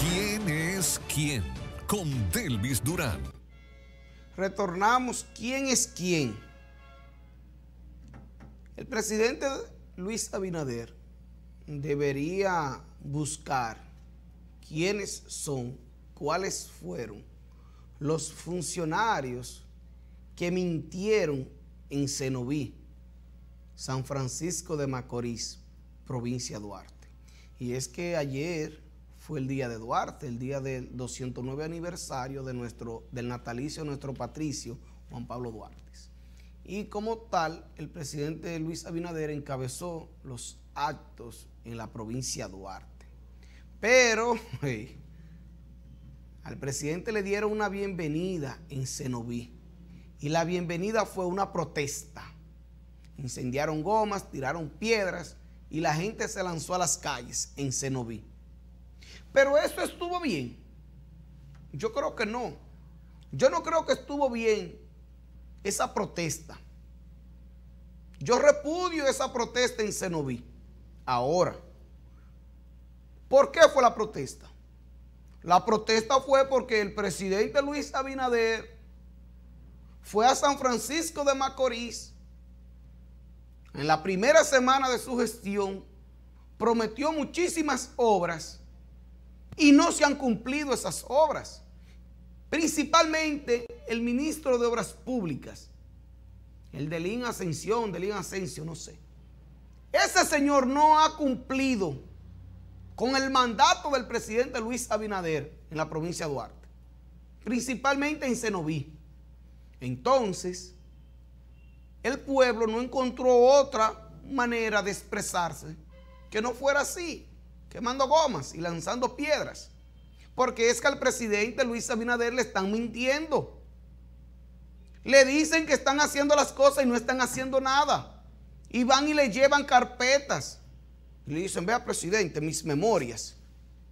¿Quién es quién? Con Delvis Durán. Retornamos. ¿Quién es quién? El presidente Luis Abinader debería buscar quiénes son, cuáles fueron los funcionarios que mintieron en Cenoví, San Francisco de Macorís, provincia Duarte. Y es que ayer fue el día de Duarte, el día del 209 aniversario de nuestro, del natalicio de nuestro patricio Juan Pablo Duarte. Y como tal, el presidente Luis Abinader encabezó los actos en la provincia de Duarte. Pero al presidente le dieron una bienvenida en Cenoví. Y la bienvenida fue una protesta. Incendiaron gomas, tiraron piedras y la gente se lanzó a las calles en Cenoví. Pero eso estuvo bien. Yo creo que no. Yo no creo que estuvo bien esa protesta. Yo repudio esa protesta en Cenoví. Ahora, ¿por qué fue la protesta? La protesta fue porque el presidente Luis Abinader fue a San Francisco de Macorís en la primera semana de su gestión, prometió muchísimas obras y no se han cumplido esas obras. Principalmente el ministro de Obras Públicas, el de Lin Ascensión, de Lin Ascensio, no sé. Ese señor no ha cumplido con el mandato del presidente Luis Abinader en la provincia de Duarte, principalmente en Senoví. Entonces, el pueblo no encontró otra manera de expresarse que no fuera así, quemando gomas y lanzando piedras. Porque es que al presidente Luis Abinader le están mintiendo. Le dicen que están haciendo las cosas y no están haciendo nada. Y van y le llevan carpetas. Y le dicen, vea presidente, mis memorias.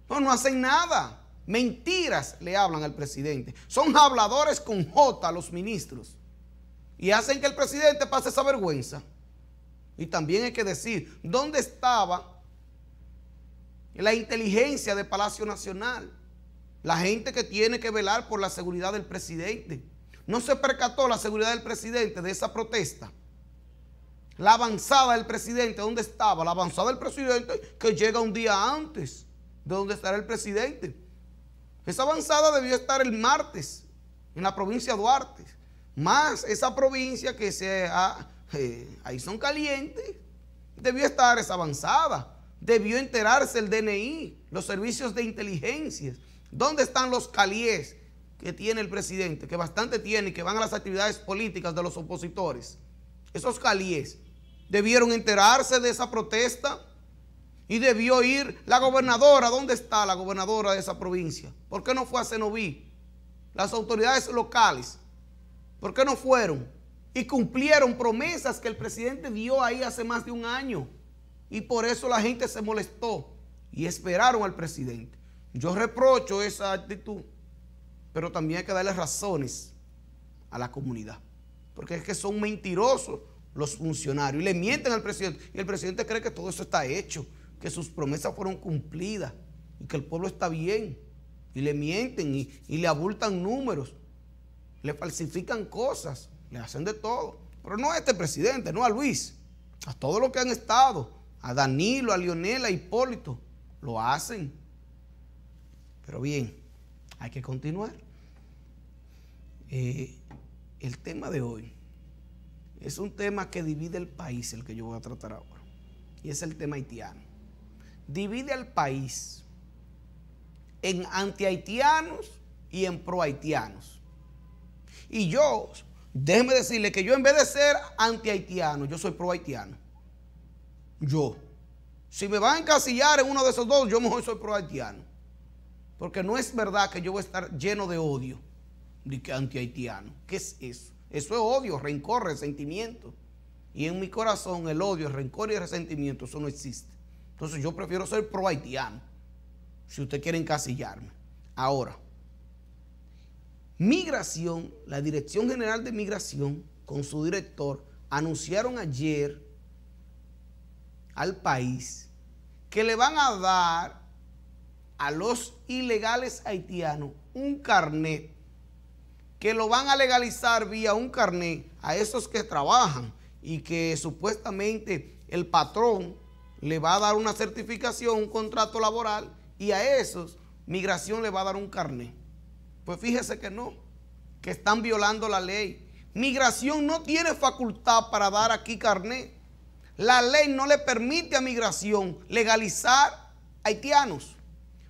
No, no hacen nada. Mentiras le hablan al presidente. Son habladores con J los ministros y hacen que el presidente pase esa vergüenza. Y también hay que decir, ¿dónde estaba la inteligencia de Palacio Nacional? La gente que tiene que velar por la seguridad del presidente. No se percató la seguridad del presidente de esa protesta. La avanzada del presidente, ¿dónde estaba? La avanzada del presidente que llega un día antes de donde estará el presidente. Esa avanzada debió estar el martes en la provincia de Duarte más esa provincia que se ha, eh, ahí son calientes, debió estar esa avanzada, debió enterarse el DNI, los servicios de inteligencia, dónde están los calies que tiene el presidente, que bastante tiene que van a las actividades políticas de los opositores. Esos calies debieron enterarse de esa protesta y debió ir la gobernadora. ¿Dónde está la gobernadora de esa provincia? ¿Por qué no fue a Cenoví? Las autoridades locales ¿Por qué no fueron? Y cumplieron promesas que el presidente dio ahí hace más de un año. Y por eso la gente se molestó y esperaron al presidente. Yo reprocho esa actitud, pero también hay que darle razones a la comunidad. Porque es que son mentirosos los funcionarios y le mienten al presidente. Y el presidente cree que todo eso está hecho, que sus promesas fueron cumplidas y que el pueblo está bien. Y le mienten y, y le abultan números le falsifican cosas, le hacen de todo. Pero no a este presidente, no a Luis, a todos los que han estado, a Danilo, a Lionel, a Hipólito, lo hacen. Pero bien, hay que continuar. Eh, el tema de hoy es un tema que divide el país, el que yo voy a tratar ahora. Y es el tema haitiano. Divide al país en anti-haitianos y en pro-haitianos. Y yo, déjeme decirle que yo en vez de ser anti-haitiano, yo soy pro-haitiano. Yo. Si me van a encasillar en uno de esos dos, yo mejor soy pro-haitiano. Porque no es verdad que yo voy a estar lleno de odio de anti-haitiano. ¿Qué es eso? Eso es odio, rencor, resentimiento. Y en mi corazón el odio, el rencor y el resentimiento, eso no existe. Entonces yo prefiero ser pro-haitiano, si usted quiere encasillarme. Ahora. Migración, la Dirección General de Migración, con su director, anunciaron ayer al país que le van a dar a los ilegales haitianos un carnet, que lo van a legalizar vía un carnet a esos que trabajan y que supuestamente el patrón le va a dar una certificación, un contrato laboral y a esos migración le va a dar un carnet. Pues fíjese que no, que están violando la ley. Migración no tiene facultad para dar aquí carnet. La ley no le permite a migración legalizar haitianos.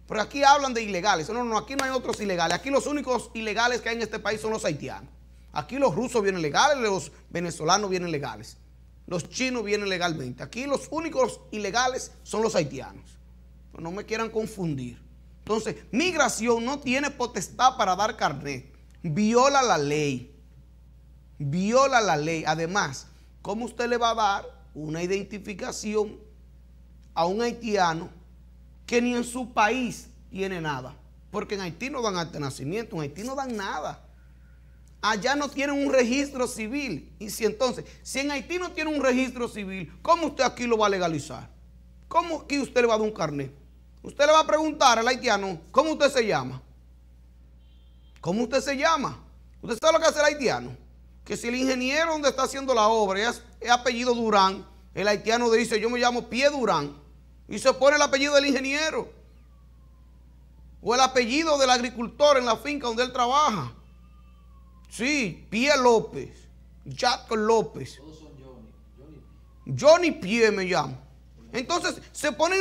Pero aquí hablan de ilegales. No, no, aquí no hay otros ilegales. Aquí los únicos ilegales que hay en este país son los haitianos. Aquí los rusos vienen legales, los venezolanos vienen legales. Los chinos vienen legalmente. Aquí los únicos ilegales son los haitianos. no me quieran confundir. Entonces, migración no tiene potestad para dar carnet. Viola la ley. Viola la ley. Además, ¿cómo usted le va a dar una identificación a un haitiano que ni en su país tiene nada? Porque en Haití no dan ante nacimiento, en Haití no dan nada. Allá no tienen un registro civil. Y si entonces, si en Haití no tiene un registro civil, ¿cómo usted aquí lo va a legalizar? ¿Cómo aquí usted le va a dar un carnet? Usted le va a preguntar al haitiano, ¿cómo usted se llama? ¿Cómo usted se llama? ¿Usted sabe lo que hace el haitiano? Que si el ingeniero donde está haciendo la obra es, apellido Durán, el haitiano dice, yo me llamo Pie Durán. Y se pone el apellido del ingeniero. O el apellido del agricultor en la finca donde él trabaja. Sí, Pie López. Jack López. Todos son Johnny. Johnny. Johnny Pie me llamo. Entonces se pone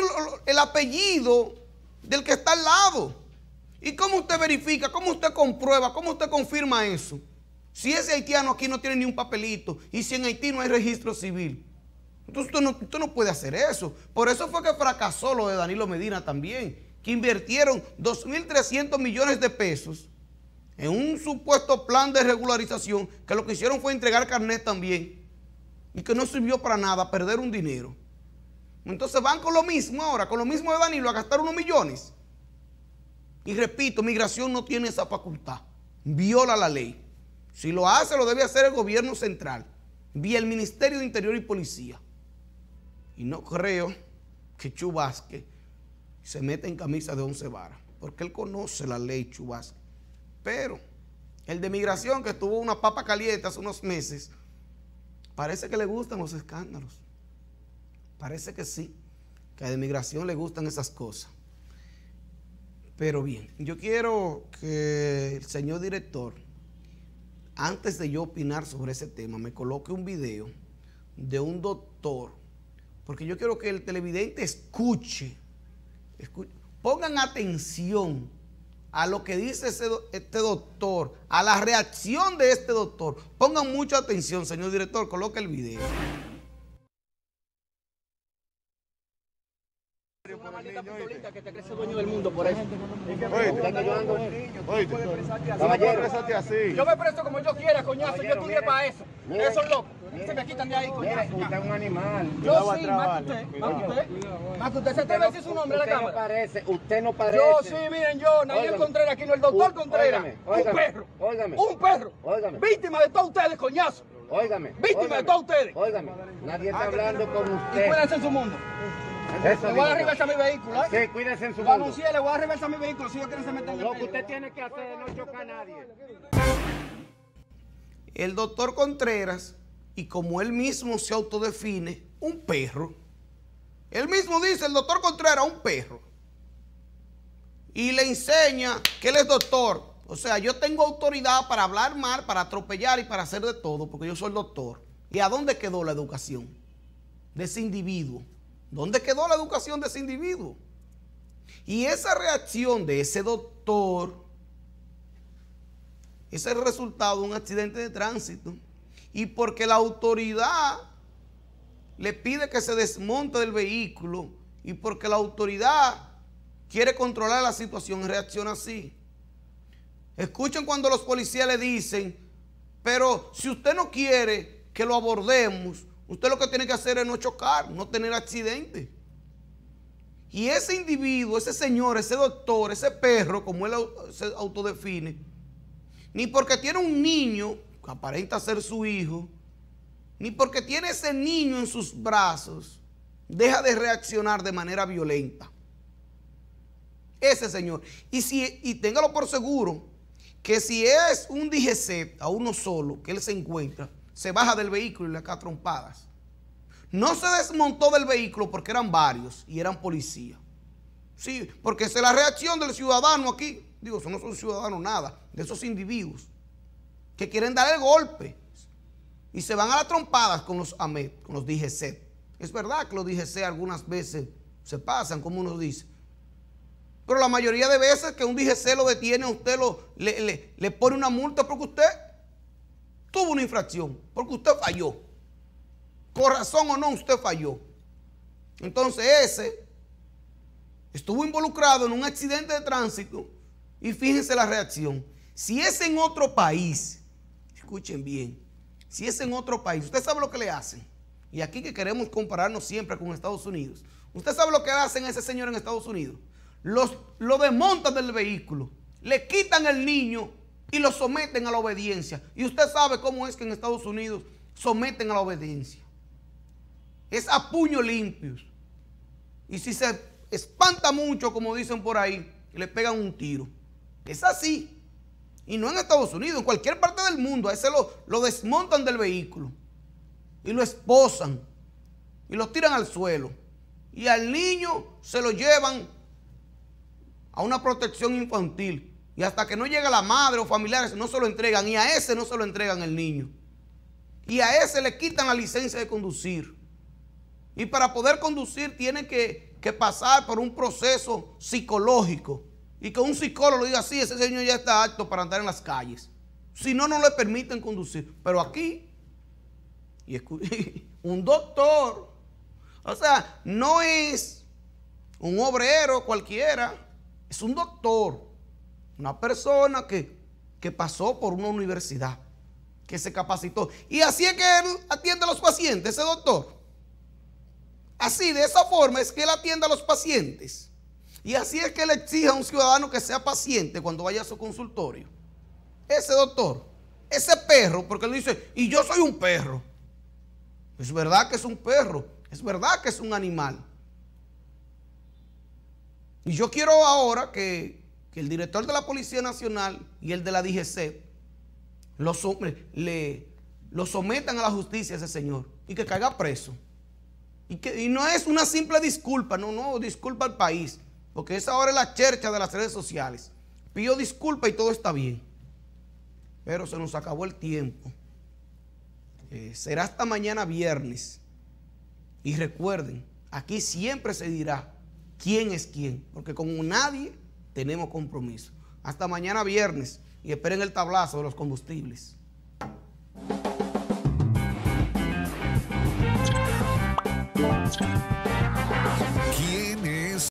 el apellido del que está al lado. ¿Y cómo usted verifica? ¿Cómo usted comprueba? ¿Cómo usted confirma eso? Si ese haitiano aquí no tiene ni un papelito y si en Haití no hay registro civil. Entonces usted no, no puede hacer eso. Por eso fue que fracasó lo de Danilo Medina también, que invirtieron 2.300 millones de pesos en un supuesto plan de regularización, que lo que hicieron fue entregar carnet también y que no sirvió para nada, perder un dinero. Entonces van con lo mismo ahora, con lo mismo de Danilo, a gastar unos millones. Y repito, migración no tiene esa facultad. Viola la ley. Si lo hace, lo debe hacer el gobierno central, vía el Ministerio de Interior y Policía. Y no creo que Chubasque se meta en camisa de once varas, porque él conoce la ley Chubasque. Pero el de migración, que estuvo una papa caliente hace unos meses, parece que le gustan los escándalos. Parece que sí, que a la inmigración le gustan esas cosas. Pero bien, yo quiero que el señor director, antes de yo opinar sobre ese tema, me coloque un video de un doctor, porque yo quiero que el televidente escuche, pongan atención a lo que dice este doctor, a la reacción de este doctor. Pongan mucha atención, señor director, coloque el video. una maldita pistolita que te crece dueño del mundo por eso. Oye, así. Yo me presto como yo quiera, coñazo, yo estudié para eso. Eso es loco. Se me quitan de ahí, coñazo. Usted es un animal. Yo sí, más que usted, más usted. Más usted se atreve a decir su nombre a la cámara. parece, usted no parece. Yo sí, miren, yo, Nadie Contreras, aquí no, el doctor Contreras. Un perro, un perro, víctima de todos ustedes, coñazo. Óigame. Víctima de todos ustedes. Óigame. Nadie está ah, hablando con usted. Y pueden hacer su mundo le voy a a mi vehículo. ¿eh? Sí, cuídense en su le voy a mi vehículo si yo se el Lo que usted tiene que hacer es no chocar a nadie. El doctor Contreras, y como él mismo se autodefine, un perro. Él mismo dice, el doctor Contreras, un perro. Y le enseña que él es doctor. O sea, yo tengo autoridad para hablar mal, para atropellar y para hacer de todo, porque yo soy el doctor. ¿Y a dónde quedó la educación de ese individuo? ¿Dónde quedó la educación de ese individuo? Y esa reacción de ese doctor es el resultado de un accidente de tránsito. Y porque la autoridad le pide que se desmonte del vehículo y porque la autoridad quiere controlar la situación, reacciona así. Escuchen cuando los policías le dicen, pero si usted no quiere que lo abordemos, Usted lo que tiene que hacer es no chocar, no tener accidente. Y ese individuo, ese señor, ese doctor, ese perro, como él se autodefine, ni porque tiene un niño, que aparenta ser su hijo, ni porque tiene ese niño en sus brazos, deja de reaccionar de manera violenta. Ese señor. Y, si, y téngalo por seguro que si es un DGC a uno solo que él se encuentra, se baja del vehículo y le cae trompadas. No se desmontó del vehículo porque eran varios y eran policías. Sí, porque esa es la reacción del ciudadano aquí. Digo, eso no son ciudadanos nada, de esos individuos que quieren dar el golpe y se van a las trompadas con los AMED, con los DGC. Es verdad que los DGC algunas veces se pasan, como uno dice. Pero la mayoría de veces que un DGC lo detiene, a usted lo, le pone una multa porque usted tuvo una infracción, porque usted falló. Corazón o no, usted falló. Entonces ese estuvo involucrado en un accidente de tránsito y fíjense la reacción. Si es en otro país, escuchen bien, si es en otro país, usted sabe lo que le hacen. Y aquí que queremos compararnos siempre con Estados Unidos. Usted sabe lo que hacen a ese señor en Estados Unidos. Los, lo desmontan del vehículo, le quitan el niño y lo someten a la obediencia. Y usted sabe cómo es que en Estados Unidos someten a la obediencia. Es a puño limpios. Y si se espanta mucho, como dicen por ahí, le pegan un tiro. Es así. Y no en Estados Unidos, en cualquier parte del mundo. A ese lo desmontan del vehículo. Y lo esposan. Y lo tiran al suelo. Y al niño se lo llevan a una protección infantil y hasta que no llega la madre o familiares, no se lo entregan. Y a ese no se lo entregan el niño. Y a ese le quitan la licencia de conducir. Y para poder conducir tiene que, pasar por un proceso psicológico. Y que un psicólogo diga, sí, ese señor ya está apto para andar en las calles. Si no, no le permiten conducir. Pero aquí, y un doctor, o sea, no es un obrero cualquiera, es un doctor una persona que, pasó por una universidad, que se capacitó. Y así es que él atiende a los pacientes, ese doctor. Así, de esa forma es que él atiende a los pacientes. Y así es que él exige a un ciudadano que sea paciente cuando vaya a su consultorio. Ese doctor, ese perro, porque él dice, y yo soy un perro. Es verdad que es un perro, es verdad que es un animal. Y yo quiero ahora que el director de la Policía Nacional y el de la DGC los hombres le, lo sometan a la justicia a ese señor y que caiga preso. Y, que, no es una simple disculpa, no, no, disculpa al país, porque esa ahora es la chercha de las redes sociales. Pido disculpa y todo está bien. Pero se nos acabó el tiempo. Eh, será hasta mañana viernes. Y recuerden, aquí siempre se dirá quién es quién, porque como nadie tenemos compromiso. Hasta mañana viernes y esperen el tablazo de los combustibles.